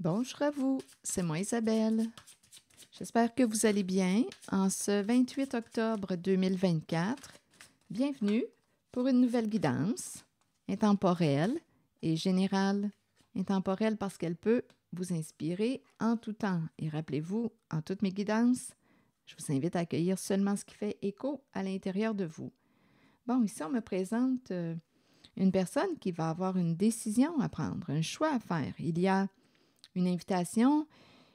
Bonjour à vous, c'est moi Isabelle. J'espère que vous allez bien en ce 28 octobre 2024. Bienvenue pour une nouvelle guidance intemporelle et générale. Intemporelle parce qu'elle peut vous inspirer en tout temps. Et rappelez-vous, en toutes mes guidances, je vous invite à accueillir seulement ce qui fait écho à l'intérieur de vous. Bon, ici, on me présente euh, une personne qui va avoir une décision à prendre, un choix à faire. Il y a une invitation,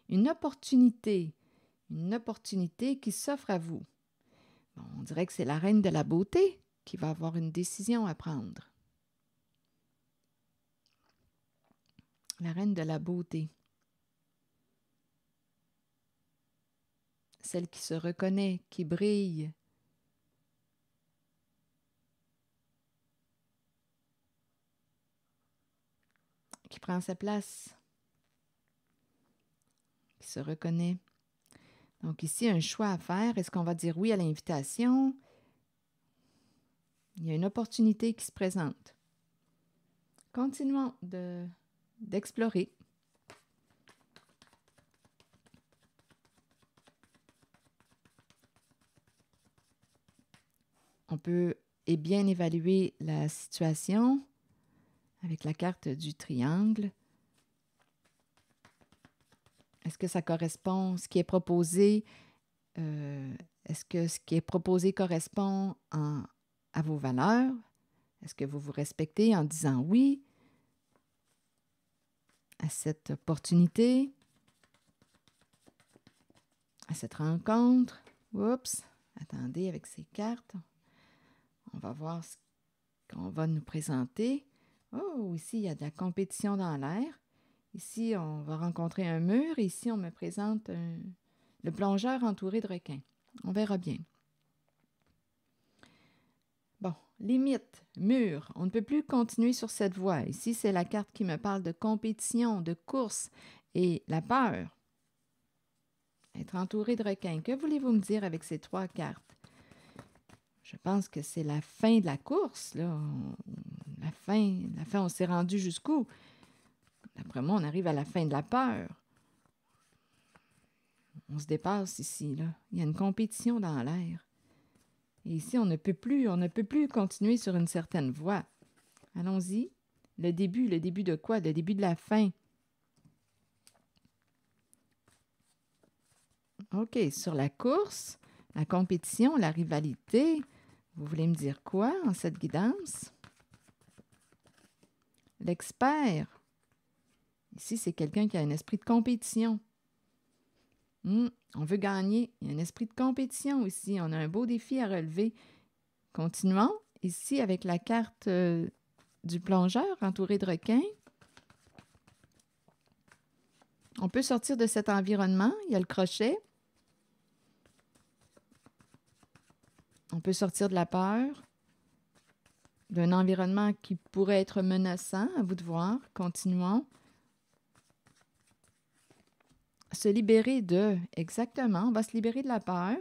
une opportunité, une opportunité qui s'offre à vous. on dirait que c'est la reine de la beauté qui va avoir une décision à prendre. La reine de la beauté. Celle qui se reconnaît, qui brille. Qui prend sa place se reconnaît. Donc ici, un choix à faire. Est-ce qu'on va dire oui à l'invitation? Il y a une opportunité qui se présente. Continuons d'explorer. on peut et bien évaluer la situation avec la carte du triangle est-ce que ça correspond, ce qui est proposé, euh, est-ce que ce qui est proposé correspond à vos valeurs? Est-ce que vous vous respectez en disant oui à cette opportunité, à cette rencontre? Oups, attendez avec ces cartes. On va voir ce qu'on va nous présenter. Oh, ici, il y a de la compétition dans l'air. Ici, on va rencontrer un mur. Ici, on me présente le plongeur entouré de requins. On verra bien. Bon, limite, mur. On ne peut plus continuer sur cette voie. Ici, c'est la carte qui me parle de compétition, de course et la peur. Être entouré de requins. Que voulez-vous me dire avec ces trois cartes? Je pense que c'est la fin de la course, La fin, la fin, on s'est rendu jusqu'où? D'après moi, on arrive à la fin de la peur. On se dépasse ici, là. Il y a une compétition dans l'air. Et ici, on ne peut plus, on ne peut plus continuer sur une certaine voie. Allons-y. Le début, le début de quoi? Le début de la fin. OK, sur la course, la compétition, la rivalité, vous voulez me dire quoi en cette guidance? L'expert Ici, c'est quelqu'un qui a un esprit de compétition. Hmm, on veut gagner. Il y a un esprit de compétition aussi. On a un beau défi à relever. Continuons ici avec la carte euh, du plongeur entouré de requins. On peut sortir de cet environnement. Il y a le crochet. On peut sortir de la peur, d'un environnement qui pourrait être menaçant, à vous de voir. Continuons se libérer de, exactement, on va se libérer de la peur.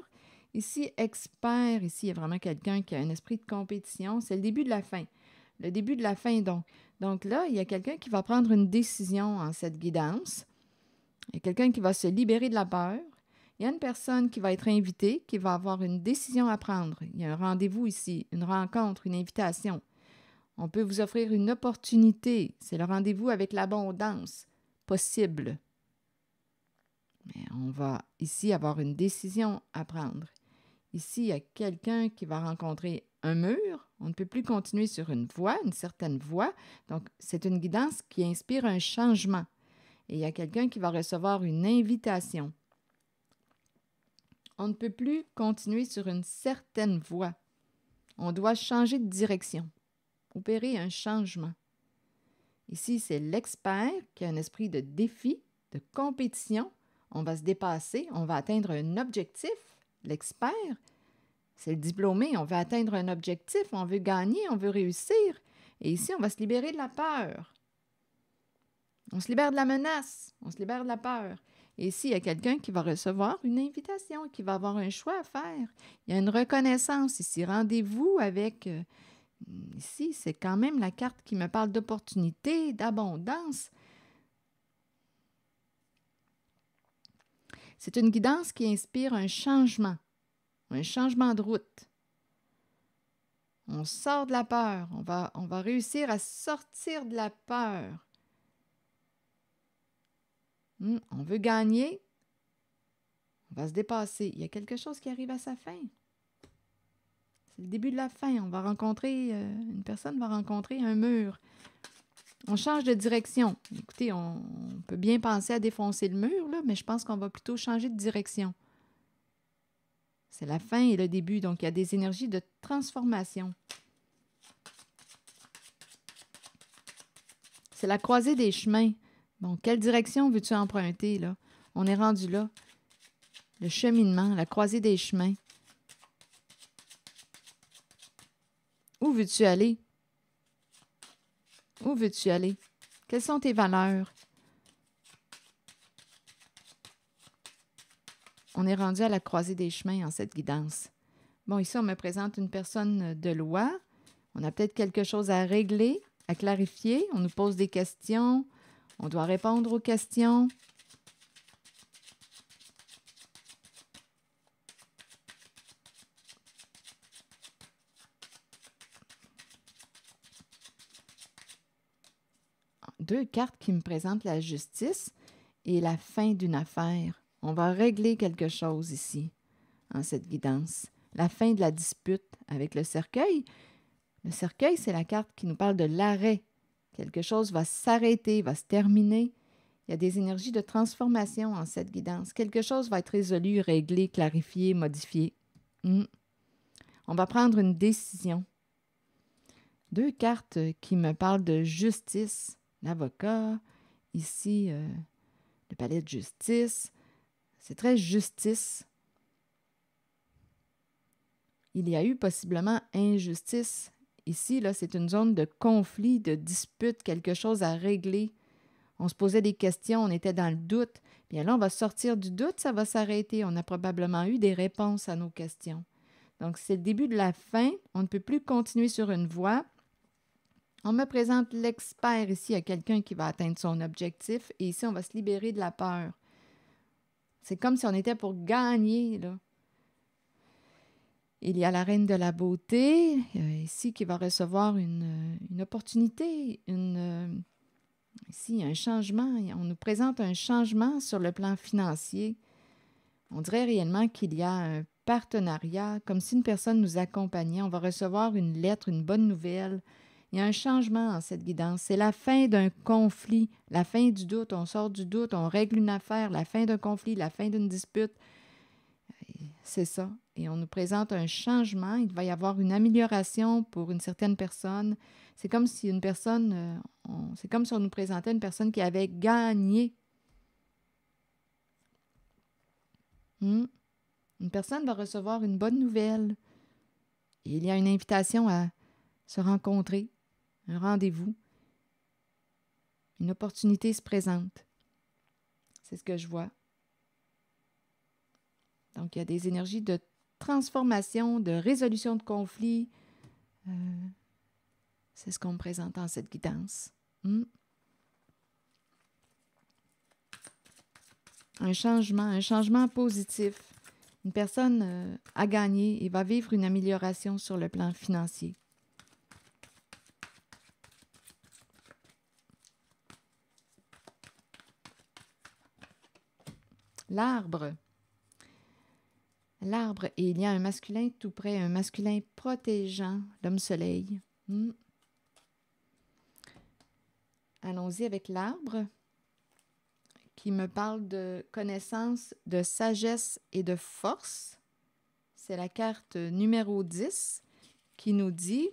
Ici, expert, ici, il y a vraiment quelqu'un qui a un esprit de compétition. C'est le début de la fin. Le début de la fin, donc. Donc là, il y a quelqu'un qui va prendre une décision en cette guidance. Il y a quelqu'un qui va se libérer de la peur. Il y a une personne qui va être invitée, qui va avoir une décision à prendre. Il y a un rendez-vous ici, une rencontre, une invitation. On peut vous offrir une opportunité. C'est le rendez-vous avec l'abondance possible on va ici avoir une décision à prendre. Ici, il y a quelqu'un qui va rencontrer un mur. On ne peut plus continuer sur une voie, une certaine voie. Donc, c'est une guidance qui inspire un changement. Et il y a quelqu'un qui va recevoir une invitation. On ne peut plus continuer sur une certaine voie. On doit changer de direction, opérer un changement. Ici, c'est l'expert qui a un esprit de défi, de compétition, on va se dépasser, on va atteindre un objectif. L'expert, c'est le diplômé, on va atteindre un objectif, on veut gagner, on veut réussir. Et ici, on va se libérer de la peur. On se libère de la menace, on se libère de la peur. Et il y a quelqu'un qui va recevoir une invitation, qui va avoir un choix à faire, il y a une reconnaissance ici. Rendez-vous avec... Euh, ici, c'est quand même la carte qui me parle d'opportunité, d'abondance. C'est une guidance qui inspire un changement, un changement de route. On sort de la peur, on va, on va réussir à sortir de la peur. Hmm, on veut gagner, on va se dépasser. Il y a quelque chose qui arrive à sa fin. C'est le début de la fin. On va rencontrer, euh, une personne va rencontrer un mur. On change de direction. Écoutez, on, peut bien penser à défoncer le mur, mais je pense qu'on va plutôt changer de direction. C'est la fin et le début, donc il y a des énergies de transformation. C'est la croisée des chemins. Bon, quelle direction veux-tu emprunter, là? On est rendu là. Le cheminement, la croisée des chemins. Où veux-tu aller? Où veux-tu aller? Quelles sont tes valeurs? On est rendu à la croisée des chemins en cette guidance. Bon, ici, on me présente une personne de loi. On a peut-être quelque chose à régler, à clarifier. On nous pose des questions. On doit répondre aux questions. carte qui me présente la justice et la fin d'une affaire. On va régler quelque chose ici, en cette guidance. La fin de la dispute avec le cercueil. Le cercueil, c'est la carte qui nous parle de l'arrêt. Quelque chose va s'arrêter, va se terminer. Il y a des énergies de transformation en cette guidance. Quelque chose va être résolu, réglé, clarifié, modifié. Hmm. On va prendre une décision. Deux cartes qui me parlent de justice l'avocat, ici euh, le palais de justice. C'est très justice. Il y a eu possiblement injustice. Ici, là, c'est une zone de conflit, de dispute, quelque chose à régler. On se posait des questions, on était dans le doute. Bien là, on va sortir du doute, ça va s'arrêter. On a probablement eu des réponses à nos questions. Donc, c'est le début de la fin. On ne peut plus continuer sur une voie. On me présente l'expert ici à quelqu'un qui va atteindre son objectif et ici, on va se libérer de la peur. C'est comme si on était pour gagner, là. Il y a la reine de la beauté, euh, ici, qui va recevoir une, une opportunité, une, euh, ici, un changement. On nous présente un changement sur le plan financier. On dirait réellement qu'il y a un partenariat, comme si une personne nous accompagnait. On va recevoir une lettre, une bonne nouvelle, il y a un changement en cette guidance. C'est la fin d'un conflit, la fin du doute. On sort du doute, on règle une affaire, la fin d'un conflit, la fin d'une dispute. C'est ça. Et on nous présente un changement. Il va y avoir une amélioration pour une certaine personne. C'est comme si une personne, euh, c'est comme si on nous présentait une personne qui avait gagné. Hmm? Une personne va recevoir une bonne nouvelle. il y a une invitation à se rencontrer, un rendez-vous, une opportunité se présente. C'est ce que je vois. Donc, il y a des énergies de transformation, de résolution de conflits. Euh, c'est ce qu'on me présente en cette guidance. Hmm? Un changement, un changement positif. Une personne euh, a gagné et va vivre une amélioration sur le plan financier. l'arbre. L'arbre, et il y a un masculin tout près, un masculin protégeant, l'homme soleil. Hmm. Allons-y avec l'arbre qui me parle de connaissance, de sagesse et de force. C'est la carte numéro 10 qui nous dit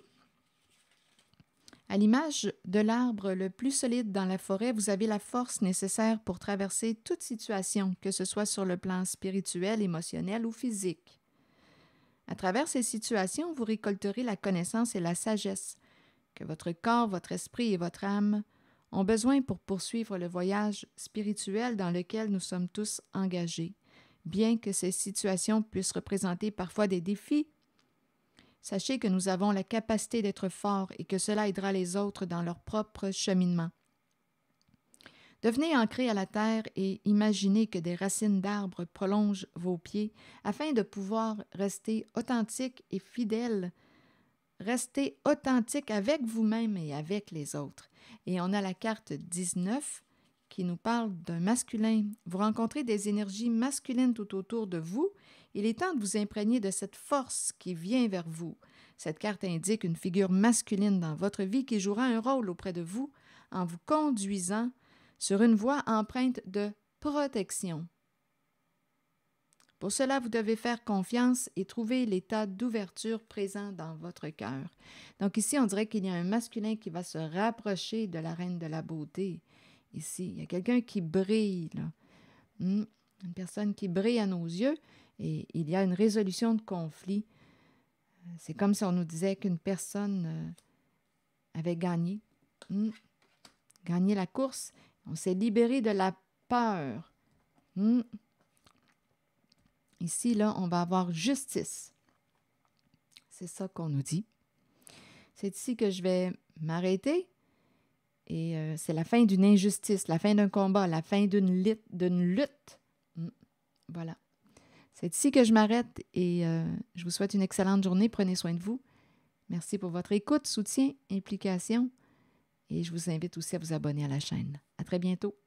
à l'image de l'arbre le plus solide dans la forêt, vous avez la force nécessaire pour traverser toute situation, que ce soit sur le plan spirituel, émotionnel ou physique. À travers ces situations, vous récolterez la connaissance et la sagesse que votre corps, votre esprit et votre âme ont besoin pour poursuivre le voyage spirituel dans lequel nous sommes tous engagés, bien que ces situations puissent représenter parfois des défis Sachez que nous avons la capacité d'être forts et que cela aidera les autres dans leur propre cheminement. Devenez ancré à la terre et imaginez que des racines d'arbres prolongent vos pieds afin de pouvoir rester authentique et fidèle. Restez authentique avec vous-même et avec les autres. Et on a la carte 19 qui nous parle d'un masculin. Vous rencontrez des énergies masculines tout autour de vous il est temps de vous imprégner de cette force qui vient vers vous. Cette carte indique une figure masculine dans votre vie qui jouera un rôle auprès de vous en vous conduisant sur une voie empreinte de protection. Pour cela, vous devez faire confiance et trouver l'état d'ouverture présent dans votre cœur. Donc ici, on dirait qu'il y a un masculin qui va se rapprocher de la reine de la beauté. Ici, il y a quelqu'un qui brille, hmm, une personne qui brille à nos yeux et il y a une résolution de conflit. C'est comme si on nous disait qu'une personne euh, avait gagné, hmm. gagné la course. On s'est libéré de la peur. Hmm. Ici, là, on va avoir justice. C'est ça qu'on nous dit. C'est ici que je vais m'arrêter. Et euh, c'est la fin d'une injustice, la fin d'un combat, la fin d'une lutte. Hmm. Voilà. C'est ici que je m'arrête et euh, je vous souhaite une excellente journée. Prenez soin de vous. Merci pour votre écoute, soutien, implication. Et je vous invite aussi à vous abonner à la chaîne. À très bientôt.